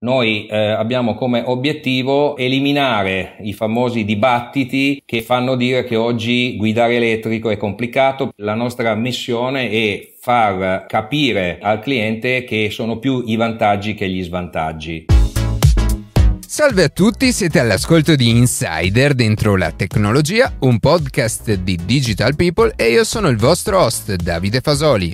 Noi eh, abbiamo come obiettivo eliminare i famosi dibattiti che fanno dire che oggi guidare elettrico è complicato. La nostra missione è far capire al cliente che sono più i vantaggi che gli svantaggi. Salve a tutti, siete all'ascolto di Insider dentro la tecnologia, un podcast di Digital People e io sono il vostro host Davide Fasoli.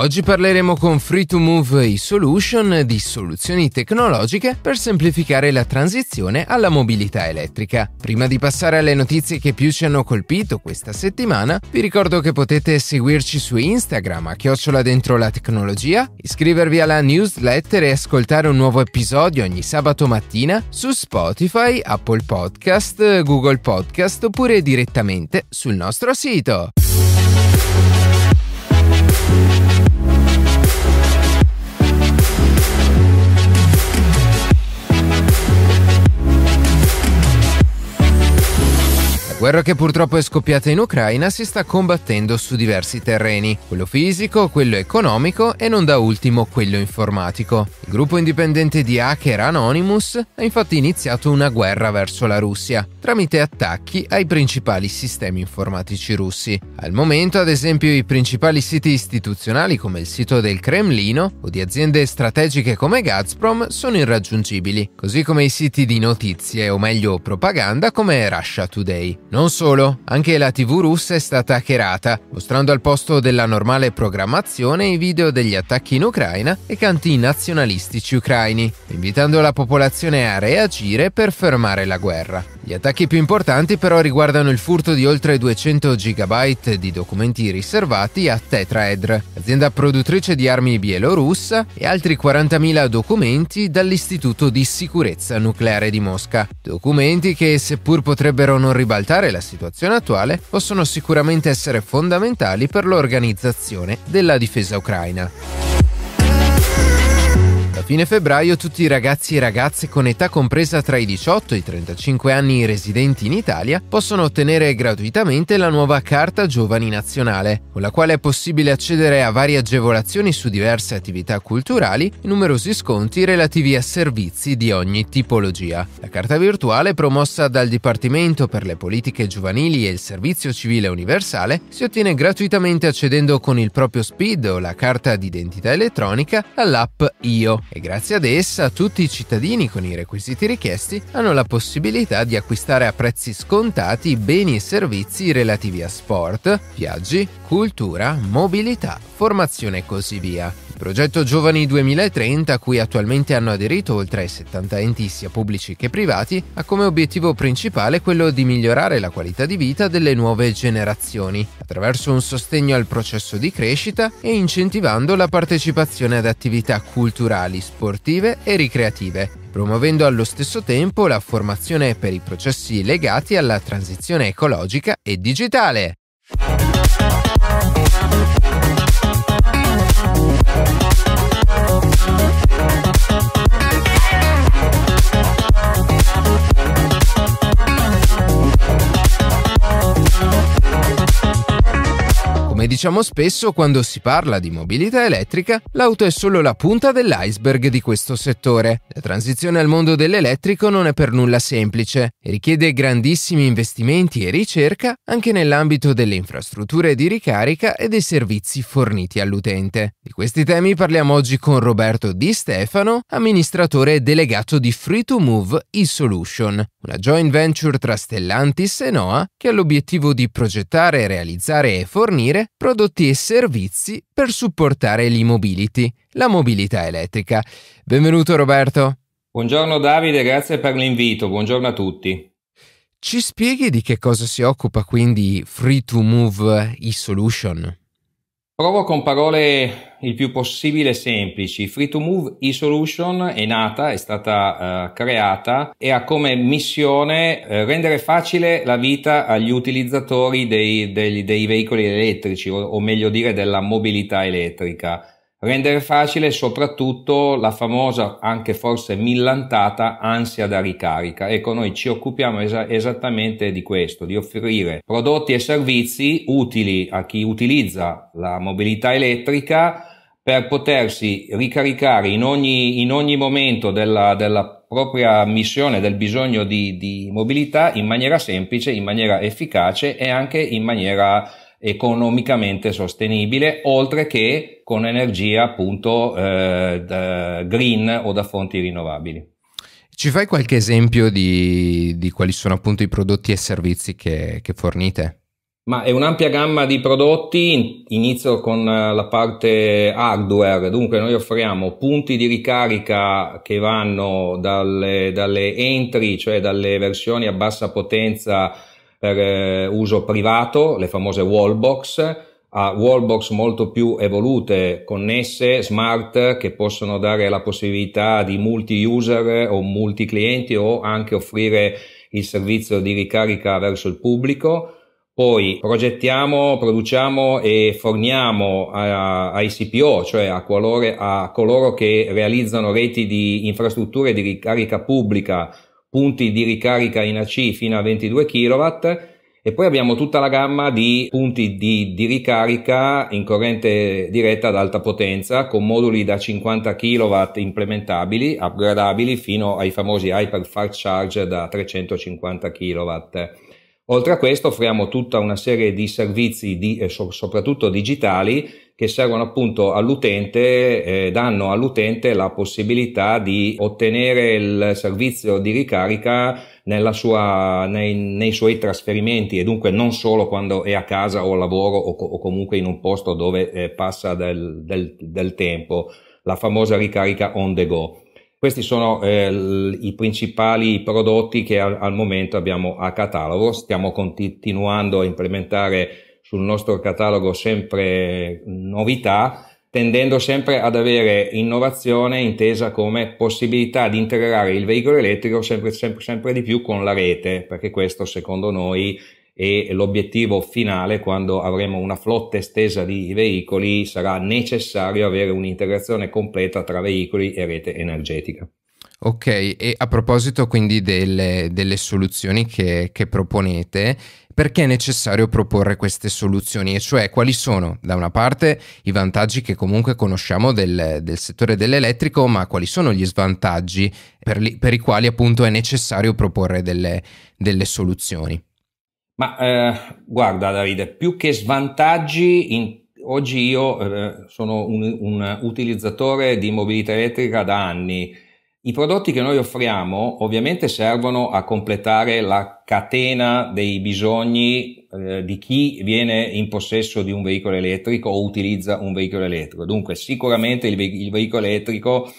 Oggi parleremo con Free2Move e-Solution di soluzioni tecnologiche per semplificare la transizione alla mobilità elettrica. Prima di passare alle notizie che più ci hanno colpito questa settimana, vi ricordo che potete seguirci su Instagram a chiocciola dentro la tecnologia, iscrivervi alla newsletter e ascoltare un nuovo episodio ogni sabato mattina su Spotify, Apple Podcast, Google Podcast oppure direttamente sul nostro sito. guerra che purtroppo è scoppiata in Ucraina si sta combattendo su diversi terreni, quello fisico, quello economico e non da ultimo quello informatico. Il gruppo indipendente di hacker Anonymous ha infatti iniziato una guerra verso la Russia, tramite attacchi ai principali sistemi informatici russi. Al momento, ad esempio, i principali siti istituzionali come il sito del Cremlino o di aziende strategiche come Gazprom sono irraggiungibili, così come i siti di notizie o meglio propaganda come Russia Today. Non solo, anche la TV russa è stata hackerata, mostrando al posto della normale programmazione i video degli attacchi in Ucraina e canti nazionalistici ucraini, invitando la popolazione a reagire per fermare la guerra. Gli attacchi più importanti però riguardano il furto di oltre 200 GB di documenti riservati a Tetraedr, azienda produttrice di armi bielorussa, e altri 40.000 documenti dall'Istituto di Sicurezza Nucleare di Mosca. Documenti che, seppur potrebbero non ribaltare affrontare la situazione attuale possono sicuramente essere fondamentali per l'organizzazione della difesa ucraina. Da fine febbraio tutti i ragazzi e ragazze con età compresa tra i 18 e i 35 anni residenti in Italia possono ottenere gratuitamente la nuova Carta Giovani Nazionale, con la quale è possibile accedere a varie agevolazioni su diverse attività culturali e numerosi sconti relativi a servizi di ogni tipologia. La carta virtuale, promossa dal Dipartimento per le politiche giovanili e il servizio civile universale, si ottiene gratuitamente accedendo con il proprio SPID o la carta d'identità elettronica all'app IO e grazie ad essa tutti i cittadini con i requisiti richiesti hanno la possibilità di acquistare a prezzi scontati beni e servizi relativi a sport, viaggi, cultura, mobilità, formazione e così via progetto Giovani 2030, a cui attualmente hanno aderito oltre 70 enti sia pubblici che privati, ha come obiettivo principale quello di migliorare la qualità di vita delle nuove generazioni, attraverso un sostegno al processo di crescita e incentivando la partecipazione ad attività culturali, sportive e ricreative, promuovendo allo stesso tempo la formazione per i processi legati alla transizione ecologica e digitale. Thank Come diciamo spesso quando si parla di mobilità elettrica, l'auto è solo la punta dell'iceberg di questo settore. La transizione al mondo dell'elettrico non è per nulla semplice e richiede grandissimi investimenti e ricerca anche nell'ambito delle infrastrutture di ricarica e dei servizi forniti all'utente. Di questi temi parliamo oggi con Roberto Di Stefano, amministratore delegato di Free2Move eSolution, una joint venture tra Stellantis e NOAA che ha l'obiettivo di progettare, realizzare e fornire prodotti e servizi per supportare l'e-mobility, la mobilità elettrica. Benvenuto Roberto. Buongiorno Davide, grazie per l'invito, buongiorno a tutti. Ci spieghi di che cosa si occupa quindi Free to Move e-Solution? Provo con parole il più possibile semplici. Free to Move eSolution è nata, è stata uh, creata e ha come missione uh, rendere facile la vita agli utilizzatori dei, dei, dei veicoli elettrici o, o meglio dire della mobilità elettrica rendere facile soprattutto la famosa, anche forse millantata, ansia da ricarica. Ecco, noi ci occupiamo es- esattamente di questo, di offrire prodotti e servizi utili a chi utilizza la mobilità elettrica per potersi ricaricare in ogni, in ogni momento della, della, propria missione, del bisogno di, di mobilità in maniera semplice, in maniera efficace e anche in maniera economicamente sostenibile, oltre che con energia appunto eh, green o da fonti rinnovabili. Ci fai qualche esempio di, di quali sono appunto i prodotti e servizi che, che fornite? Ma è un'ampia gamma di prodotti, inizio con eh, la parte hardware, dunque noi offriamo punti di ricarica che vanno dalle, dalle entry, cioè dalle versioni a bassa potenza per eh, uso privato, le famose wallbox, a wallbox molto più evolute, connesse, smart, che possono dare la possibilità di multi-user o multi-clienti o anche offrire il servizio di ricarica verso il pubblico. Poi progettiamo, produciamo e forniamo ai CPO, cioè a, qualore, a coloro che realizzano reti di infrastrutture di ricarica pubblica punti di ricarica in AC fino a 22 kW e poi abbiamo tutta la gamma di punti di, di ricarica in corrente diretta ad alta potenza con moduli da 50 kW implementabili, upgradabili fino ai famosi Hyper Fast Charge da 350 kW. Oltre a questo offriamo tutta una serie di servizi di, eh, soprattutto digitali che servono appunto all'utente, eh, danno all'utente la possibilità di ottenere il servizio di ricarica nella sua, nei, nei, suoi trasferimenti e dunque non solo quando è a casa o al lavoro o, o comunque in un posto dove eh, passa del, del, del, tempo, la famosa ricarica on the go. Questi sono eh, i principali prodotti che al, al momento abbiamo a catalogo, stiamo continuando a implementare sul nostro catalogo sempre novità, tendendo sempre ad avere innovazione intesa come possibilità di integrare il veicolo elettrico sempre, sempre, sempre di più con la rete, perché questo secondo noi è l'obiettivo finale quando avremo una flotta estesa di veicoli sarà necessario avere un'integrazione completa tra veicoli e rete energetica. Ok, e a proposito quindi delle, delle soluzioni che, che proponete, perché è necessario proporre queste soluzioni, e cioè quali sono da una parte i vantaggi che comunque conosciamo del, del settore dell'elettrico, ma quali sono gli svantaggi per, li, per, i quali appunto è necessario proporre delle, delle soluzioni. Ma eh, guarda Davide, più che svantaggi, in, oggi io eh, sono un, un utilizzatore di mobilità elettrica da anni i prodotti che noi offriamo ovviamente servono a completare la catena dei bisogni eh, di chi viene in possesso di un veicolo elettrico o utilizza un veicolo elettrico. Dunque sicuramente il, ve- il veicolo elettrico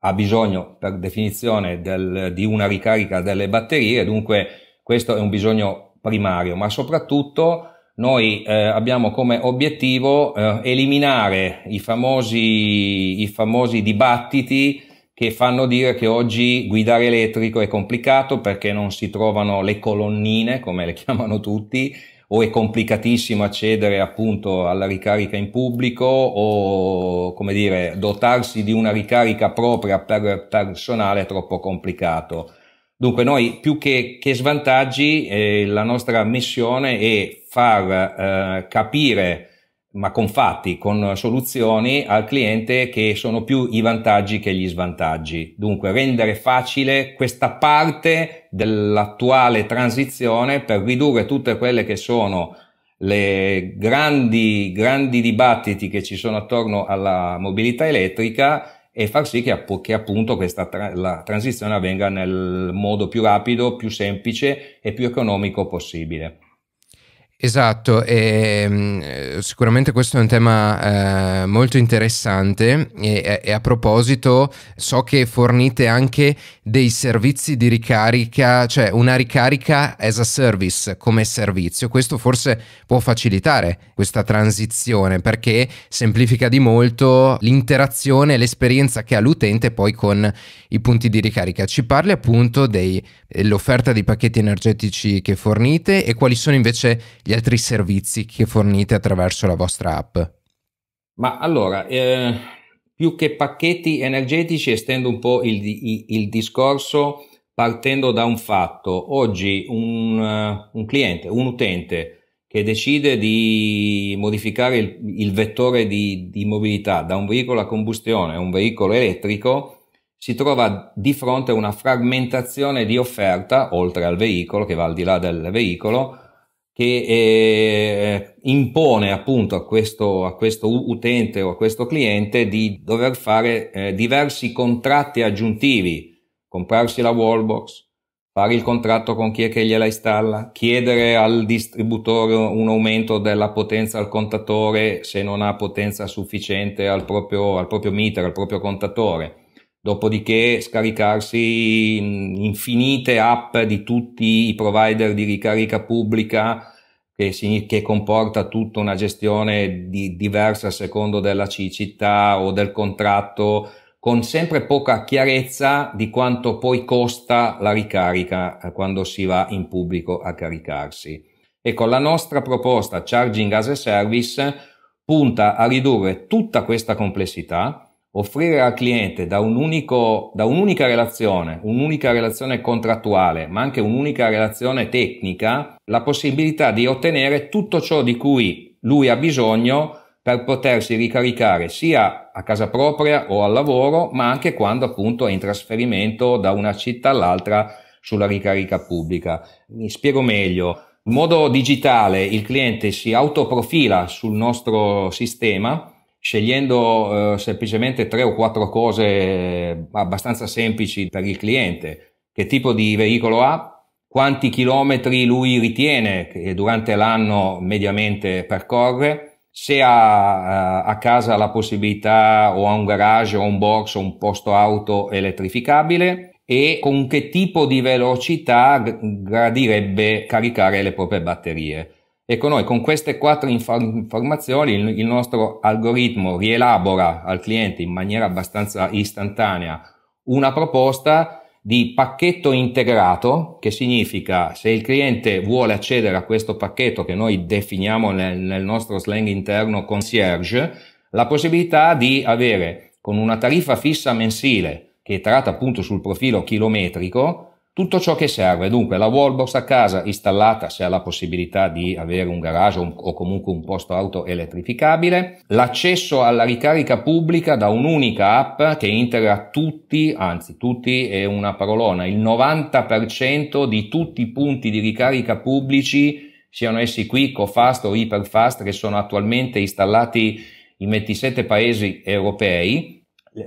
ha bisogno per definizione del, di una ricarica delle batterie, dunque questo è un bisogno primario, ma soprattutto noi eh, abbiamo come obiettivo eh, eliminare i famosi, i famosi dibattiti che fanno dire che oggi guidare elettrico è complicato perché non si trovano le colonnine, come le chiamano tutti, o è complicatissimo accedere appunto alla ricarica in pubblico o come dire dotarsi di una ricarica propria per personale è troppo complicato. Dunque noi più che, che svantaggi eh, la nostra missione è far eh, capire ma con fatti, con soluzioni al cliente che sono più i vantaggi che gli svantaggi. Dunque rendere facile questa parte dell'attuale transizione per ridurre tutte quelle che sono le grandi, grandi dibattiti che ci sono attorno alla mobilità elettrica e far sì che, che appunto questa tra la transizione avvenga nel modo più rapido, più semplice e più economico possibile. Esatto, e, ehm, sicuramente questo è un tema eh, molto interessante e, e, a proposito so che fornite anche dei servizi di ricarica, cioè una ricarica as a service come servizio, questo forse può facilitare questa transizione perché semplifica di molto l'interazione e l'esperienza che ha l'utente poi con i punti di ricarica. Ci parli appunto dell'offerta eh, di pacchetti energetici che fornite e quali sono invece gli altri servizi che fornite attraverso la vostra app? Ma allora, eh, più che pacchetti energetici, estendo un po' il, il, discorso partendo da un fatto. Oggi un, un, cliente, un utente che decide di modificare il, il vettore di, di mobilità da un veicolo a combustione a un veicolo elettrico, si trova di fronte a una frammentazione di offerta, oltre al veicolo, che va al di là del veicolo, che eh, impone appunto a questo, a questo, utente o a questo cliente di dover fare eh, diversi contratti aggiuntivi, comprarsi la wallbox, fare il contratto con chi è che gliela installa, chiedere al distributore un aumento della potenza al contatore se non ha potenza sufficiente al proprio, al proprio meter, al proprio contatore dopodiché scaricarsi infinite app di tutti i provider di ricarica pubblica che, si, che comporta tutta una gestione di, diversa a secondo della cicità o del contratto con sempre poca chiarezza di quanto poi costa la ricarica eh, quando si va in pubblico a caricarsi. Ecco, la nostra proposta Charging as a Service punta a ridurre tutta questa complessità, offrire al cliente da, un unico, da un'unica relazione, un'unica relazione contrattuale, ma anche un'unica relazione tecnica, la possibilità di ottenere tutto ciò di cui lui ha bisogno per potersi ricaricare sia a casa propria o al lavoro, ma anche quando appunto è in trasferimento da una città all'altra sulla ricarica pubblica. Mi spiego meglio. In modo digitale il cliente si autoprofila sul nostro sistema scegliendo eh, semplicemente tre o quattro cose eh, abbastanza semplici per il cliente. Che tipo di veicolo ha? Quanti chilometri lui ritiene che durante l'anno mediamente percorre? Se ha eh, a casa la possibilità o ha un garage o un box o un posto auto elettrificabile e con che tipo di velocità gradirebbe caricare le proprie batterie. Ecco, noi con queste quattro informazioni il, il nostro algoritmo rielabora al cliente in maniera abbastanza istantanea una proposta di pacchetto integrato, che significa se il cliente vuole accedere a questo pacchetto che noi definiamo nel, nel, nostro slang interno concierge, la possibilità di avere con una tariffa fissa mensile che è tratta appunto sul profilo chilometrico tutto ciò che serve, dunque la wallbox a casa installata se ha la possibilità di avere un garage o, un, o comunque un posto auto elettrificabile, l'accesso alla ricarica pubblica da un'unica app che integra tutti, anzi tutti è una parolona, il 90% di tutti i punti di ricarica pubblici, siano essi quick o fast o iperfast, che sono attualmente installati in 27 paesi europei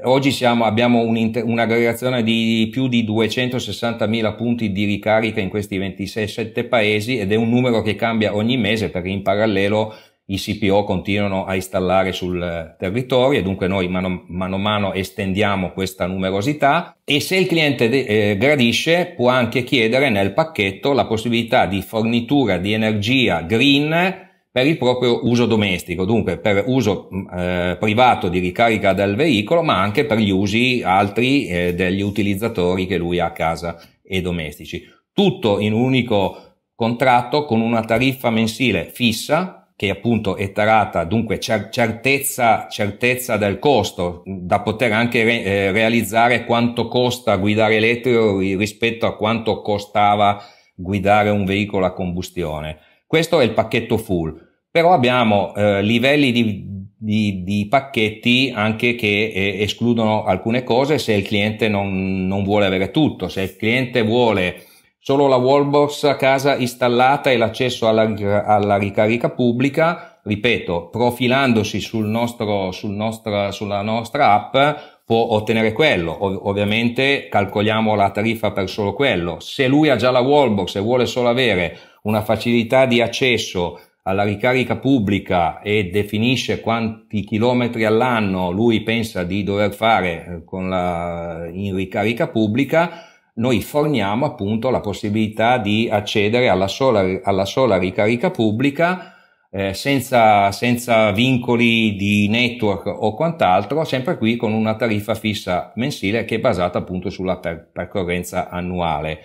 Oggi siamo, abbiamo un'aggregazione di più di 260.000 punti di ricarica in questi 27 paesi ed è un numero che cambia ogni mese perché in parallelo i CPO continuano a installare sul eh, territorio e dunque noi mano, a mano estendiamo questa numerosità e se il cliente eh, gradisce può anche chiedere nel pacchetto la possibilità di fornitura di energia green per il proprio uso domestico, dunque per uso mm, eh, privato di ricarica del veicolo, ma anche per gli usi altri eh, degli utilizzatori che lui ha a casa e domestici. Tutto in un unico contratto con una tariffa mensile fissa che appunto è tarata, dunque cer- certezza, certezza, del costo, mm, da poter anche re- eh, realizzare quanto costa guidare elettrico rispetto a quanto costava guidare un veicolo a combustione questo è il pacchetto full. Però abbiamo eh, livelli di, di, di, pacchetti anche che eh, escludono alcune cose se il cliente non, non, vuole avere tutto. Se il cliente vuole solo la wallbox a casa installata e l'accesso alla, alla ricarica pubblica, ripeto, profilandosi sul nostro, sul nostro, sulla nostra app può ottenere quello. Ov- ovviamente calcoliamo la tariffa per solo quello. Se lui ha già la wallbox e vuole solo avere una facilità di accesso alla ricarica pubblica e definisce quanti chilometri all'anno lui pensa di dover fare eh, la, in ricarica pubblica, noi forniamo appunto la possibilità di accedere alla sola, alla sola ricarica pubblica eh, senza, senza, vincoli di network o quant'altro, sempre qui con una tariffa fissa mensile che è basata appunto sulla per- percorrenza annuale.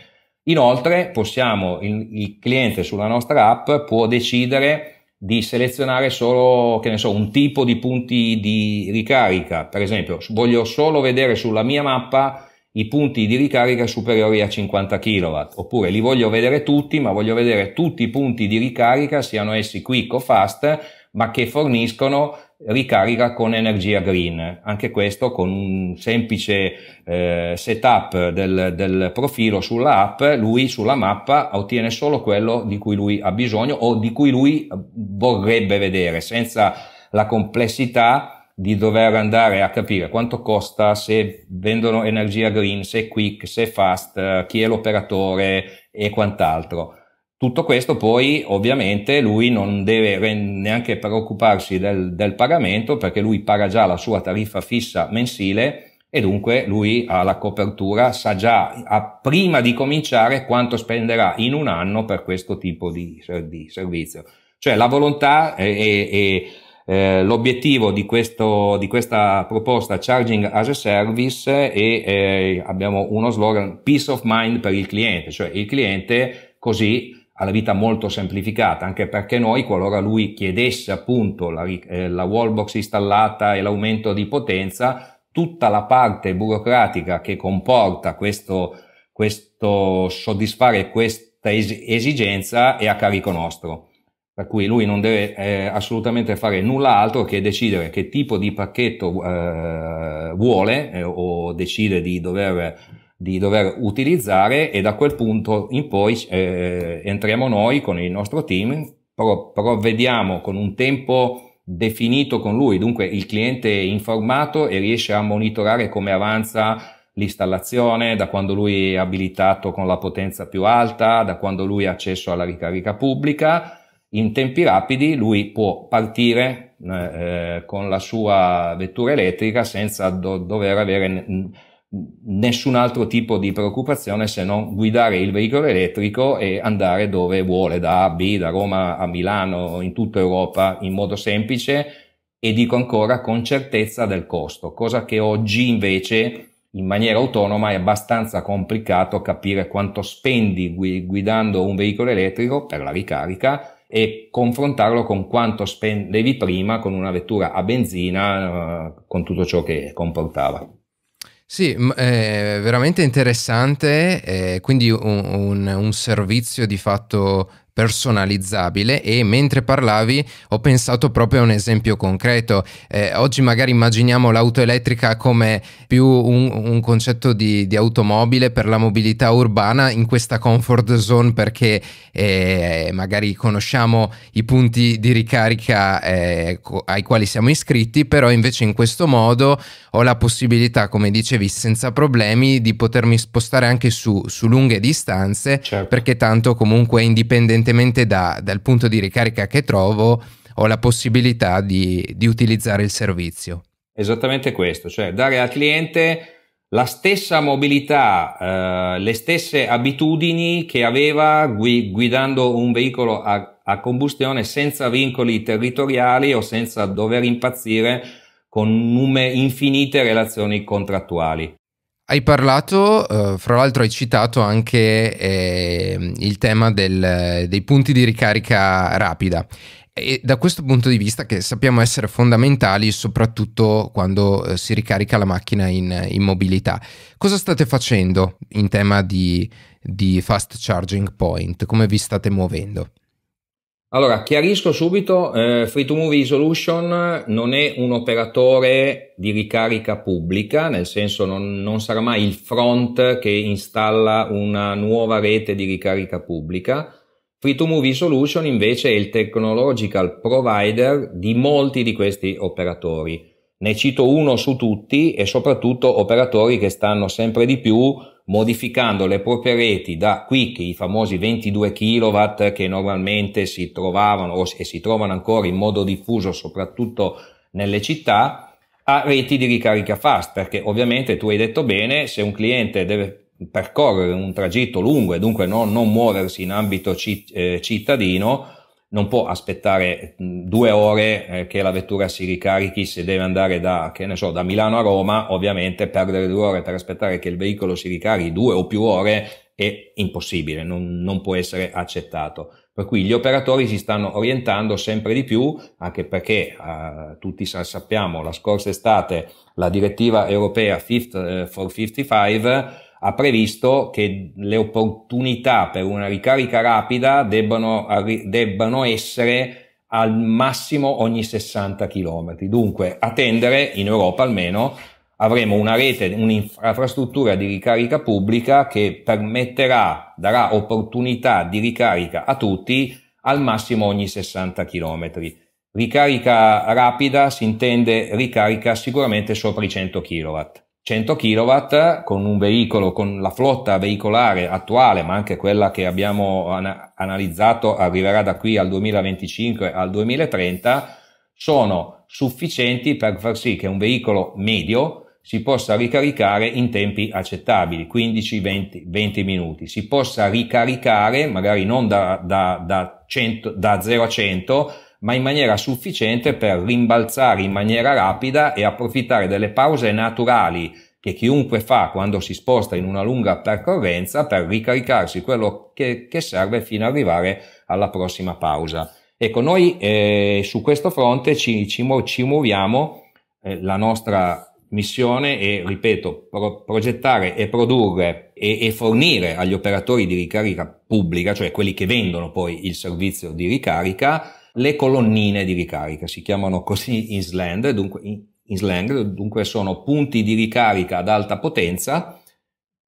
Inoltre possiamo, il, il cliente sulla nostra app può decidere di selezionare solo, che ne so, un tipo di punti di ricarica. Per esempio, voglio solo vedere sulla mia mappa i punti di ricarica superiori a 50 kW, oppure li voglio vedere tutti, ma voglio vedere tutti i punti di ricarica, siano essi quick o fast, ma che forniscono ricarica con energia green, anche questo con un semplice eh, setup del, del, profilo sulla app, lui sulla mappa ottiene solo quello di cui lui ha bisogno o di cui lui vorrebbe vedere, senza la complessità di dover andare a capire quanto costa, se vendono energia green, se è quick, se è fast, eh, chi è l'operatore e quant'altro. Tutto questo poi ovviamente lui non deve neanche preoccuparsi del, del, pagamento perché lui paga già la sua tariffa fissa mensile e dunque lui ha la copertura, sa già a, prima di cominciare quanto spenderà in un anno per questo tipo di, di servizio. Cioè la volontà e, e, e eh, l'obiettivo di, di, questa proposta Charging as a Service e eh, abbiamo uno slogan Peace of Mind per il cliente, cioè il cliente così alla vita molto semplificata, anche perché noi, qualora lui chiedesse appunto la, eh, la wallbox installata e l'aumento di potenza, tutta la parte burocratica che comporta questo, questo soddisfare questa es- esigenza è a carico nostro. Per cui lui non deve eh, assolutamente fare nulla altro che decidere che tipo di pacchetto eh, vuole eh, o decide di dover di dover utilizzare e da quel punto in poi eh, entriamo noi con il nostro team, pro- provvediamo con un tempo definito con lui, dunque il cliente è informato e riesce a monitorare come avanza l'installazione, da quando lui è abilitato con la potenza più alta, da quando lui ha accesso alla ricarica pubblica, in tempi rapidi lui può partire eh, eh con la sua vettura elettrica senza do- dover avere nessun altro tipo di preoccupazione se non guidare il veicolo elettrico e andare dove vuole, da A B, da Roma a Milano, in tutta Europa, in modo semplice e dico ancora con certezza del costo, cosa che oggi invece in maniera autonoma è abbastanza complicato capire quanto spendi guidando un veicolo elettrico per la ricarica e confrontarlo con quanto spendevi prima con una vettura a benzina, eh, con tutto ciò che comportava. Sì, è eh, veramente interessante, eh, quindi un, un, un servizio di fatto personalizzabile e mentre parlavi ho pensato proprio a un esempio concreto. Eh, oggi magari immaginiamo l'auto elettrica come più un, un concetto di, di, automobile per la mobilità urbana in questa comfort zone perché eh, magari conosciamo i punti di ricarica eh, ai quali siamo iscritti, però invece in questo modo ho la possibilità, come dicevi, senza problemi di potermi spostare anche su, su lunghe distanze certo. perché tanto comunque indipendentemente indipendentemente da, dal punto di ricarica che trovo, ho la possibilità di, di utilizzare il servizio. Esattamente questo, cioè dare al cliente la stessa mobilità, eh, le stesse abitudini che aveva gui- guidando un veicolo a, a, combustione senza vincoli territoriali o senza dover impazzire con nume- infinite relazioni contrattuali. Hai parlato, eh, fra l'altro hai citato anche eh, il tema del, dei punti di ricarica rapida e da questo punto di vista che sappiamo essere fondamentali soprattutto quando eh, si ricarica la macchina in, in, mobilità. Cosa state facendo in tema di, di fast charging point? Come vi state muovendo? Allora, chiarisco subito, eh, Free to Movie Solution non è un operatore di ricarica pubblica, nel senso non, non sarà mai il front che installa una nuova rete di ricarica pubblica. Free to Movie Solution invece è il technological provider di molti di questi operatori. Ne cito uno su tutti e soprattutto operatori che stanno sempre di più modificando le proprie reti da qui che i famosi 22 kW che normalmente si trovavano e si trovano ancora in modo diffuso soprattutto nelle città, a reti di ricarica fast, perché ovviamente tu hai detto bene, se un cliente deve percorrere un tragitto lungo e dunque non, non muoversi in ambito eh, cittadino, non può aspettare mm, due ore eh, che la vettura si ricarichi se deve andare da, so, da, Milano a Roma, ovviamente perdere due ore per aspettare che il veicolo si ricarichi due o più ore è impossibile, non, non può essere accettato. Per cui gli operatori si stanno orientando sempre di più, anche perché eh, tutti sappiamo la scorsa estate la direttiva europea Fifth, eh, for 55 ha previsto che le opportunità per una ricarica rapida debbano, debbano essere al massimo ogni 60 km. Dunque, a tendere, in Europa almeno, avremo una rete, un'infrastruttura di ricarica pubblica che permetterà, darà opportunità di ricarica a tutti al massimo ogni 60 km. Ricarica rapida si intende ricarica sicuramente sopra i 100 kW. 100 kW con un veicolo, con la flotta veicolare attuale, ma anche quella che abbiamo an- analizzato arriverà da qui al 2025 al 2030, sono sufficienti per far sì che un veicolo medio si possa ricaricare in tempi accettabili, 15-20 minuti, si possa ricaricare magari non da, da, da, 100, da 0 a 100, ma in maniera sufficiente per rimbalzare in maniera rapida e approfittare delle pause naturali che chiunque fa quando si sposta in una lunga percorrenza per ricaricarsi quello che, che serve fino ad arrivare alla prossima pausa. Ecco, noi eh, su questo fronte ci, ci, ci muoviamo, eh, la nostra missione è, ripeto, pro, progettare e produrre e, e fornire agli operatori di ricarica pubblica, cioè quelli che vendono poi il servizio di ricarica, le colonnine di ricarica, si chiamano così in slang, dunque, in slang, dunque sono punti di ricarica ad alta potenza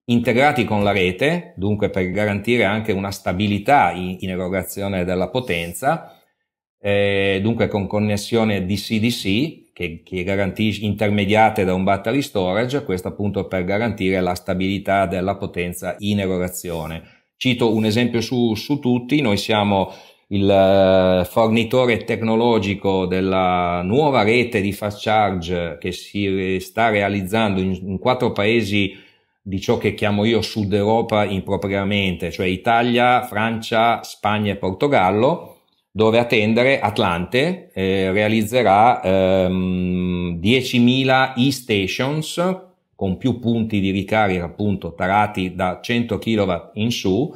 integrati con la rete, dunque per garantire anche una stabilità in, in erogazione della potenza, eh, dunque con connessione DC-DC che, che garantisce, intermediate da un battery storage, questo appunto per garantire la stabilità della potenza in erogazione. Cito un esempio su, su tutti, noi siamo il eh, fornitore tecnologico della nuova rete di fast charge che si sta realizzando in, in quattro paesi di ciò che chiamo io Sud Europa impropriamente, cioè Italia, Francia, Spagna e Portogallo, dove attendere Atlante eh, realizzerà ehm, 10.000 e-stations con più punti di ricarica appunto tarati da 100 kW in su,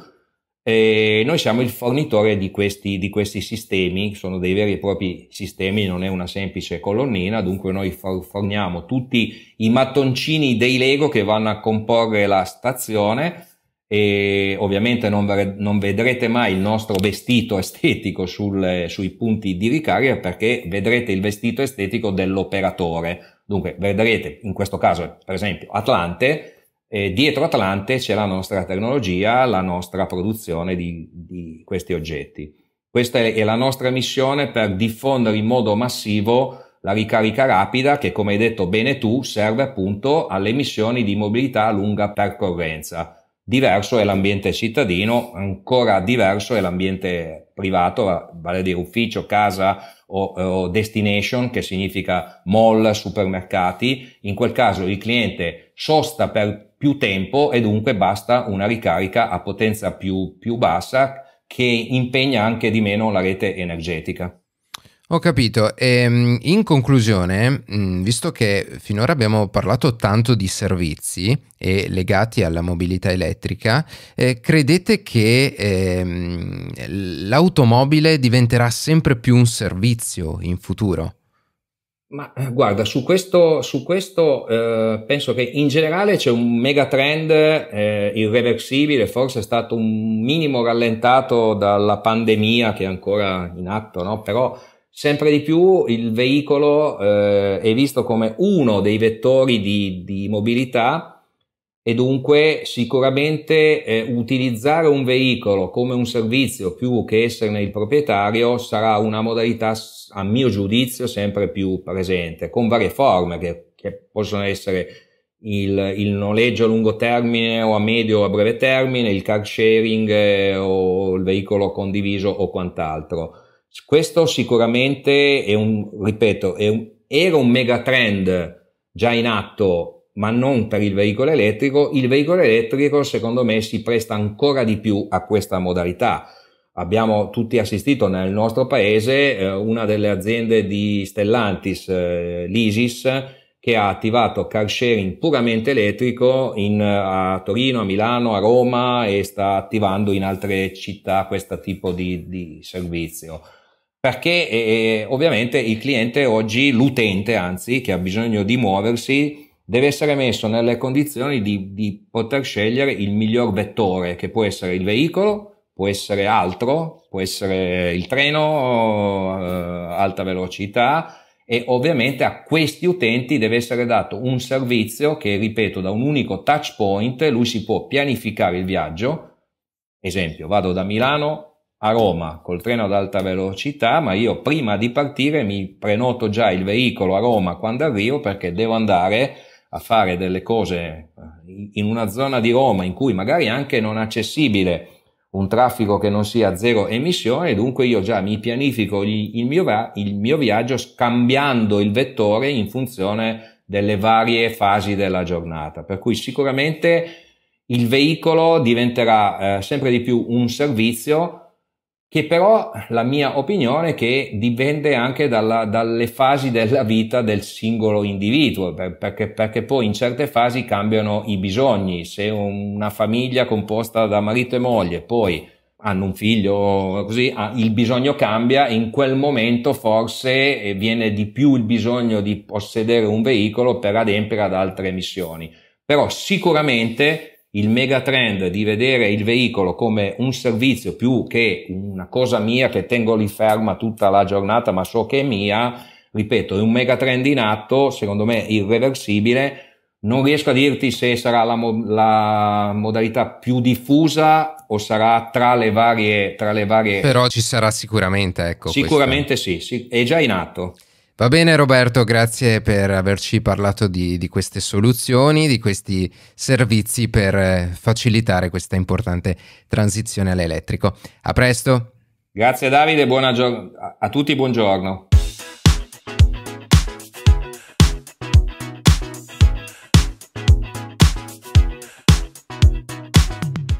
e noi siamo il fornitore di questi, di questi, sistemi, sono dei veri e propri sistemi, non è una semplice colonnina, dunque noi forniamo tutti i mattoncini dei Lego che vanno a comporre la stazione e ovviamente non, non vedrete mai il nostro vestito estetico sul, sui punti di ricarica perché vedrete il vestito estetico dell'operatore. Dunque vedrete in questo caso per esempio Atlante eh, dietro Atlante c'è la nostra tecnologia, la nostra produzione di, di questi oggetti. Questa è, è la nostra missione per diffondere in modo massivo la ricarica rapida che, come hai detto bene tu, serve appunto alle missioni di mobilità a lunga percorrenza. Diverso è l'ambiente cittadino, ancora diverso è l'ambiente privato, vale a dire ufficio, casa o, eh, o, destination, che significa mall, supermercati. In quel caso il cliente sosta per più tempo e dunque basta una ricarica a potenza più, più bassa che impegna anche di meno la rete energetica. Ho capito. E, ehm, in conclusione, mm, visto che finora abbiamo parlato tanto di servizi e legati alla mobilità elettrica, eh, credete che ehm, l'automobile diventerà sempre più un servizio in futuro? Ma eh, guarda, su questo, su questo eh, penso che in generale c'è un mega trend eh, irreversibile, forse è stato un minimo rallentato dalla pandemia che è ancora in atto, no? però sempre di più il veicolo eh, è visto come uno dei vettori di, di mobilità e dunque sicuramente eh, utilizzare un veicolo come un servizio più che esserne il proprietario sarà una modalità a mio giudizio sempre più presente con varie forme che, che possono essere il, il, noleggio a lungo termine o a medio o a breve termine, il car sharing eh, o il veicolo condiviso o quant'altro. Questo sicuramente è un, ripeto, è un, era un megatrend già in atto ma non per il veicolo elettrico. Il veicolo elettrico, secondo me, si presta ancora di più a questa modalità. Abbiamo tutti assistito nel nostro paese eh, una delle aziende di Stellantis, eh, l'Isis, che ha attivato car sharing puramente elettrico in, eh, a Torino, a Milano, a Roma e sta attivando in altre città questo tipo di, di servizio. Perché eh, eh ovviamente il cliente oggi, l'utente anzi, che ha bisogno di muoversi, deve essere messo nelle condizioni di, di poter scegliere il miglior vettore, che può essere il veicolo, può essere altro, può essere il treno, eh, alta velocità, e ovviamente a questi utenti deve essere dato un servizio che, ripeto, da un unico touch point lui si può pianificare il viaggio. Esempio, vado da Milano a Roma col treno ad alta velocità, ma io prima di partire mi prenoto già il veicolo a Roma quando arrivo perché devo andare a fare delle cose eh, in una zona di Roma in cui magari anche non è accessibile un traffico che non sia zero emissione, dunque io già mi pianifico il mio, il mio viaggio cambiando il vettore in funzione delle varie fasi della giornata. Per cui sicuramente il veicolo diventerà eh, sempre di più un servizio che però la mia opinione è che dipende anche dalla, dalle fasi della vita del singolo individuo, perché, perché, poi in certe fasi cambiano i bisogni. Se una famiglia composta da marito e moglie poi hanno un figlio, così ah, il bisogno cambia in quel momento forse eh, viene di più il bisogno di possedere un veicolo per adempiere ad altre missioni. Però sicuramente il mega trend di vedere il veicolo come un servizio più che una cosa mia che tengo lì ferma tutta la giornata, ma so che è mia, ripeto, è un mega trend in atto, secondo me irreversibile. Non riesco a dirti se sarà la, mo- la modalità più diffusa o sarà tra le varie. Tra le varie... Però ci sarà sicuramente, ecco. Sicuramente questo. sì, sì, è già in atto. Va bene Roberto, grazie per averci parlato di, di, queste soluzioni, di questi servizi per eh, facilitare questa importante transizione all'elettrico. A presto. Grazie Davide, a tutti buongiorno.